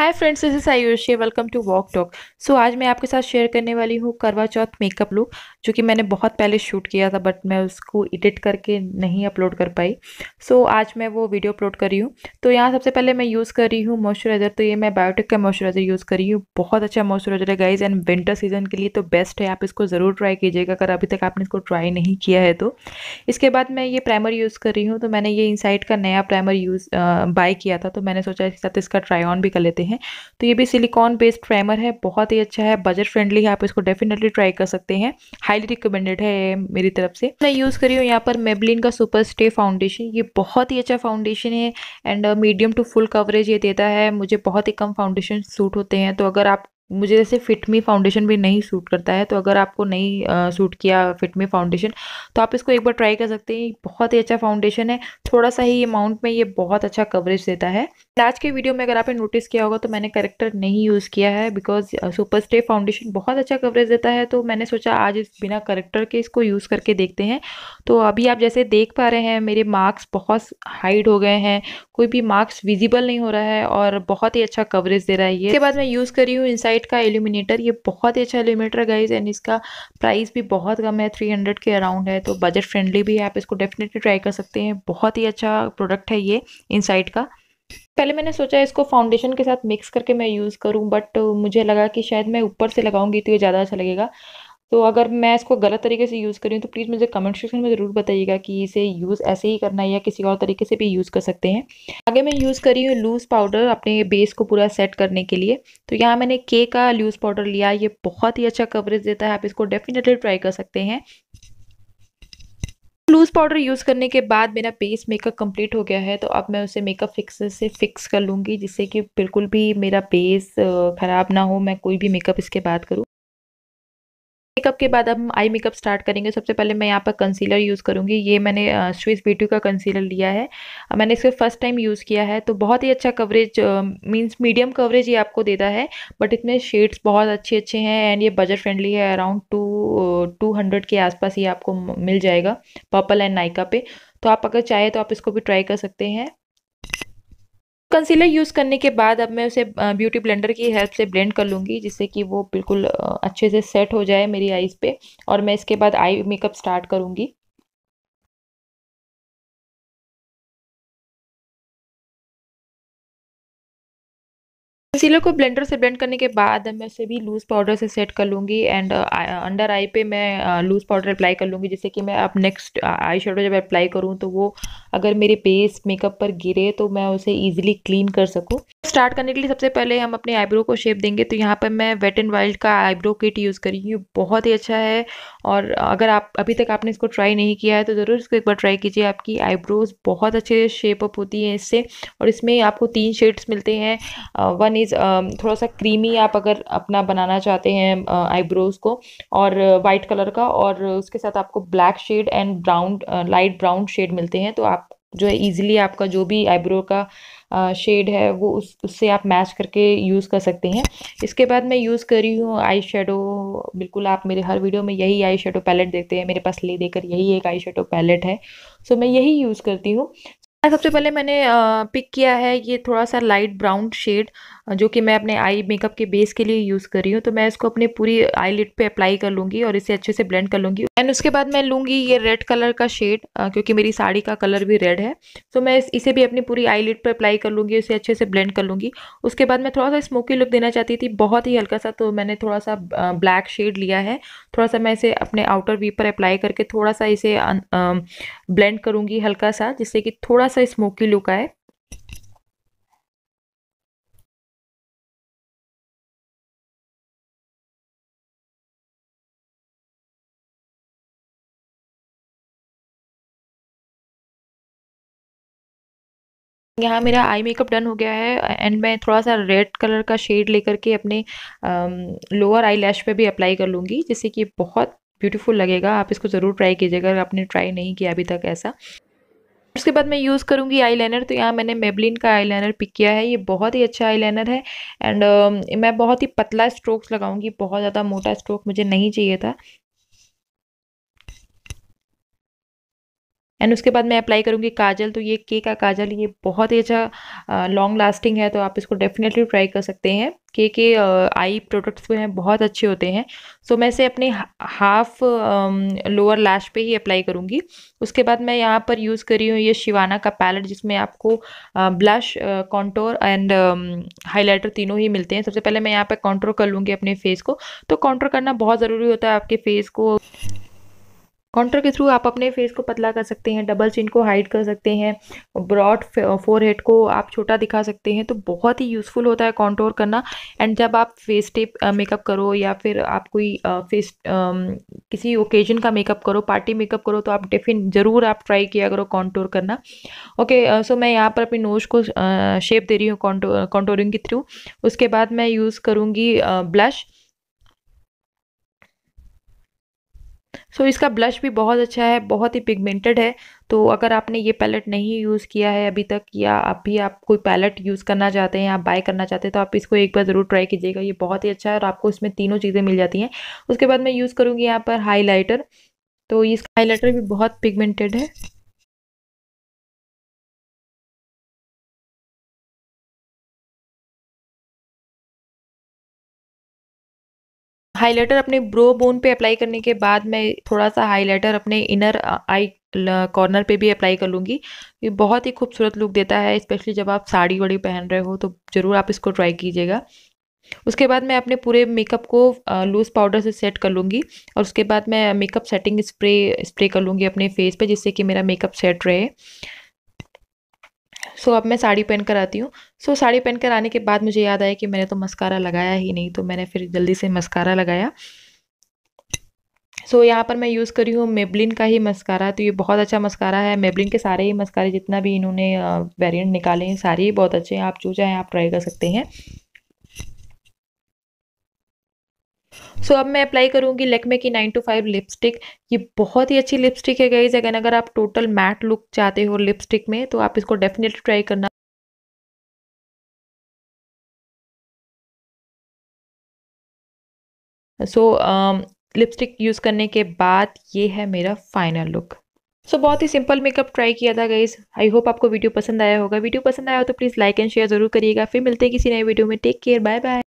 hi friends this is Ayushi welcome to walk talk so आज मैं आपके साथ शेयर करने वाली हूँ करवा चौथ मेकअप लुक जो कि मैंने बहुत पहले शूट किया था बट मैं उसको एडिट करके नहीं अपलोड कर पाई सो so, आज मैं वो वीडियो अपलोड कर रही हूँ तो यहाँ सबसे पहले मैं यूज़ कर रही हूँ मॉइस्चराइज़र तो ये मैं बायोटिक का मॉइस्चराइज़र यूज़ कर रही हूँ बहुत अच्छा मॉइस्चराइज़र है गाइज एंड विंटर सीजन के लिए तो बेस्ट है आप इसको ज़रूर ट्राई कीजिएगा अगर अभी तक आपने इसको ट्राई नहीं किया है तो इसके बाद मैं ये प्राइमर यूज़ कर रही हूँ तो मैंने ये इनसाइट का नया प्राइमर यूज़ बाय किया था तो मैंने सोचा इसके साथ इसका ट्राई ऑन भी कर लेते हैं हैं तो ये भी सिलिकॉन बेस्ड प्राइमर है बहुत ही अच्छा है बजट फ्रेंडली है आप इसको डेफिनेटली ट्राई कर सकते हैं हाईली रिकमेंडेड है मेरी तरफ से मैं यूज़ करी हूँ यहाँ पर मेबलिन का सुपर स्टे फाउंडेशन ये बहुत ही अच्छा फाउंडेशन है and medium to full coverage ये देता है मुझे बहुत ही कम फाउंडेशन सूट होते हैं तो अगर आप मुझे जैसे फिटमी फाउंडेशन भी नहीं सूट करता है तो अगर आपको नहीं आ, सूट किया फिटमी फाउंडेशन तो आप इसको एक बार ट्राई कर सकते हैं बहुत ही अच्छा फाउंडेशन है थोड़ा सा ही अमाउंट में ये बहुत अच्छा कवरेज देता है आज के वीडियो में अगर आपने नोटिस किया होगा तो मैंने करेक्टर नहीं यूज़ किया है बिकॉज सुपर स्टे फाउंडेशन बहुत अच्छा कवरेज देता है तो मैंने सोचा आज इस बिना करेक्टर के इसको यूज़ करके देखते हैं तो अभी आप जैसे देख पा रहे हैं मेरे मार्क्स बहुत हाइड हो गए हैं कोई भी मार्क्स विजिबल नहीं हो रहा है और बहुत ही अच्छा कवरेज दे रहा है ये इसके बाद मैं यूज़ करी हूँ इनसाइड लाइट का एल्यूमिनेटर ये बहुत ही अच्छा एल्यूमिनेटर गाइज एंड इसका प्राइस भी बहुत कम है थ्री हंड्रेड के अराउंड है तो बजट फ्रेंडली भी है आप इसको डेफिनेटली ट्राई कर सकते हैं बहुत ही अच्छा प्रोडक्ट है ये इनसाइट का पहले मैंने सोचा इसको फाउंडेशन के साथ मिक्स करके मैं यूज़ करूँ बट मुझे लगा कि शायद मैं ऊपर से लगाऊंगी तो ये ज़्यादा अच्छा लगेगा तो अगर मैं इसको गलत तरीके से यूज़ करी तो प्लीज़ मुझे कमेंट सेक्शन में ज़रूर बताइएगा कि इसे यूज़ ऐसे ही करना है या किसी और तरीके से भी यूज़ कर सकते हैं आगे मैं यूज़ करी हूँ लूज़ पाउडर अपने बेस को पूरा सेट करने के लिए तो यहाँ मैंने के का लूज़ पाउडर लिया ये बहुत ही अच्छा कवरेज देता है आप इसको डेफिनेटली ट्राई कर सकते हैं लूज़ पाउडर यूज़ करने के बाद मेरा बेस मेकअप कंप्लीट हो गया है तो अब मैं उसे मेकअप फिक्सर से फिक्स कर लूँगी जिससे कि बिल्कुल भी मेरा बेस ख़राब ना हो मैं कोई भी मेकअप इसके बाद करूँ मेकअप के बाद हम आई मेकअप स्टार्ट करेंगे सबसे पहले मैं यहाँ पर कंसीलर यूज़ करूँगी ये मैंने स्विस ब्यूटी का कंसीलर लिया है मैंने इसे फर्स्ट टाइम यूज़ किया है तो बहुत ही अच्छा कवरेज मीन्स मीडियम कवरेज ये आपको देता है बट इसमें शेड्स बहुत अच्छे अच्छे हैं एंड ये बजट फ्रेंडली है अराउंड टू टू हंड्रेड के आसपास ये आपको मिल जाएगा पर्पल एंड नाइका पे तो आप अगर चाहें तो आप इसको भी ट्राई कर सकते हैं कंसीलर यूज़ करने के बाद अब मैं उसे ब्यूटी ब्लेंडर की हेल्प से ब्लेंड कर लूँगी जिससे कि वो बिल्कुल अच्छे से सेट हो जाए मेरी आईज पे और मैं इसके बाद आई मेकअप स्टार्ट करूँगी कंसीलर को ब्लेंडर से ब्लेंड करने के बाद मैं उसे भी लूज़ पाउडर से सेट कर लूँगी एंड अंडर आई पे मैं लूज़ पाउडर अप्लाई कर लूँगी जिससे कि मैं अब नेक्स्ट आई शेडो जब अप्लाई करूँ तो वो अगर मेरे बेस मेकअप पर गिरे तो मैं उसे ईजिली क्लीन कर सकूँ स्टार्ट करने के लिए सबसे पहले हम अपने आईब्रो को शेप देंगे तो यहाँ पर मैं वेट एंड वाइल्ड का आईब्रो किट यूज़ करी हूँ बहुत ही अच्छा है और अगर आप अभी तक आपने इसको ट्राई नहीं किया है तो ज़रूर इसको एक बार ट्राई कीजिए आपकी आईब्रोज बहुत अच्छे शेप अप होती हैं इससे और इसमें आपको तीन शेड्स मिलते हैं वन इज़ थोड़ा सा क्रीमी आप अगर अपना बनाना चाहते हैं आईब्रोज को और वाइट कलर का और उसके साथ आपको black shade and brown light brown shade मिलते हैं तो आप जो है ईजिली आपका जो भी आईब्रो का शेड है वो उस उससे आप मैच करके यूज़ कर सकते हैं इसके बाद मैं यूज़ कर रही हूँ आई शेडो बिल्कुल आप मेरे हर वीडियो में यही आई शेडो पैलेट देखते हैं मेरे पास ले देकर यही एक आई शेडो पैलेट है सो मैं यही यूज़ करती हूँ सबसे पहले मैंने पिक किया है ये थोड़ा सा लाइट ब्राउन शेड जो कि मैं अपने आई मेकअप के बेस के लिए यूज़ कर रही हूँ तो मैं इसको अपने पूरी आई लिट पर अप्लाई कर लूँगी और इसे अच्छे से ब्लेंड कर लूँगी एंड उसके बाद मैं लूँगी ये रेड कलर का शेड क्योंकि मेरी साड़ी का कलर भी रेड है तो मैं इसे भी अपनी पूरी आई लिट पर अप्लाई कर लूँगी इसे अच्छे से ब्लेंड कर लूँगी उसके बाद मैं थोड़ा सा स्मोकी लुक देना चाहती थी बहुत ही हल्का सा तो मैंने थोड़ा सा ब्लैक शेड लिया है थोड़ा सा मैं इसे अपने आउटर वी पर अप्लाई करके थोड़ा सा इसे ब्लेंड करूँगी हल्का सा जिससे कि थोड़ा सा स्मोकी लुक आए यहाँ मेरा आई मेकअप डन हो गया है एंड मैं थोड़ा सा रेड कलर का शेड लेकर के अपने लोअर आई लैश पर भी अप्लाई कर लूँगी जिससे कि बहुत ब्यूटीफुल लगेगा आप इसको ज़रूर ट्राई कीजिएगा अगर आपने ट्राई नहीं किया अभी तक ऐसा उसके बाद मैं यूज़ करूँगी आईलाइनर तो यहाँ मैंने मेबलिन का आईलाइनर पिक किया है ये बहुत ही अच्छा आईलाइनर है एंड uh, मैं बहुत ही पतला स्ट्रोक्स लगाऊंगी बहुत ज़्यादा मोटा स्ट्रोक मुझे नहीं चाहिए था एंड उसके बाद मैं अप्लाई करूँगी काजल तो ये के का काजल ये बहुत ही अच्छा लॉन्ग लास्टिंग है तो आप इसको डेफिनेटली ट्राई कर सकते हैं के के आई प्रोडक्ट्स जो हैं बहुत अच्छे होते हैं सो so, मैं इसे अपने हाफ लोअर लैश पे ही अप्लाई करूँगी उसके बाद मैं यहाँ पर यूज़ कर रही हूँ ये शिवाना का पैलेट जिसमें आपको ब्लश कॉन्टोर एंड हाइलाइटर तीनों ही मिलते हैं सबसे पहले मैं यहाँ पर कॉन्टोर कर लूँगी अपने फेस को तो कॉन्टोर करना बहुत ज़रूरी होता है आपके फेस को कॉन्ट्रा के थ्रू आप अपने फेस को पतला कर सकते हैं डबल चिन को हाइड कर सकते हैं ब्रॉड फोर हेड को आप छोटा दिखा सकते हैं तो बहुत ही यूज़फुल होता है कॉन्टोर करना एंड जब आप फेस टेप मेकअप करो या फिर आप कोई फेस किसी ओकेजन का मेकअप करो पार्टी मेकअप करो तो आप डिफिन ज़रूर आप ट्राई किया करो कॉन्टोर करना ओके सो मैं यहाँ पर अपनी नोज को शेप दे रही हूँ कॉन्टोरिंग के थ्रू उसके बाद मैं यूज़ करूँगी ब्लश uh, सो so, इसका ब्लश भी बहुत अच्छा है बहुत ही पिगमेंटेड है तो अगर आपने ये पैलेट नहीं यूज़ किया है अभी तक या अभी आप कोई पैलेट यूज़ करना चाहते हैं या बाय करना चाहते हैं तो आप इसको एक बार ज़रूर ट्राई कीजिएगा ये बहुत ही अच्छा है और आपको इसमें तीनों चीज़ें मिल जाती हैं उसके बाद मैं यूज़ करूँगी यहाँ पर हाईलाइटर तो इसका हाईलाइटर भी बहुत पिगमेंटेड है हाइलाइटर अपने ब्रो बोन पे अप्लाई करने के बाद मैं थोड़ा सा हाइलाइटर अपने इनर आई कॉर्नर पे भी अप्लाई कर लूँगी ये बहुत ही खूबसूरत लुक देता है स्पेशली जब आप साड़ी वाड़ी पहन रहे हो तो ज़रूर आप इसको ट्राई कीजिएगा उसके बाद मैं अपने पूरे मेकअप को लूज़ पाउडर से सेट कर लूँगी और उसके बाद मैं मेकअप सेटिंग स्प्रे स्प्रे कर लूँगी अपने फेस पे जिससे कि मेरा मेकअप सेट रहे सो अब मैं साड़ी पहन कर आती हूँ सो साड़ी पहन कर आने के बाद मुझे याद आया कि मैंने तो मस्कारा लगाया ही नहीं तो मैंने फिर जल्दी से मस्कारा लगाया सो so, यहाँ पर मैं यूज़ करी हूँ मेबलिन का ही मस्कारा तो ये बहुत अच्छा मस्कारा है मेबलिन के सारे ही मस्कारे जितना भी इन्होंने वेरिएंट निकाले हैं सारे ही बहुत अच्छे हैं आप जो चाहें आप ट्राई कर सकते हैं सो अब मैं अप्लाई करूँगी लेकमे की नाइन टू फाइव लिपस्टिक ये बहुत ही अच्छी लिपस्टिक है गई अगेन अगर आप टोटल मैट लुक चाहते हो लिपस्टिक में तो आप इसको डेफिनेटली ट्राई करना so so, uh, lipstick use करने के बाद ये है मेरा फाइनल लुक सो so, बहुत ही सिंपल मेकअप ट्राई किया था गई आई होप आपको वीडियो पसंद आया होगा वीडियो पसंद आया हो तो प्लीज़ लाइक एंड शेयर जरूर करिएगा फिर मिलते हैं किसी नए वीडियो में टेक केयर बाय बाय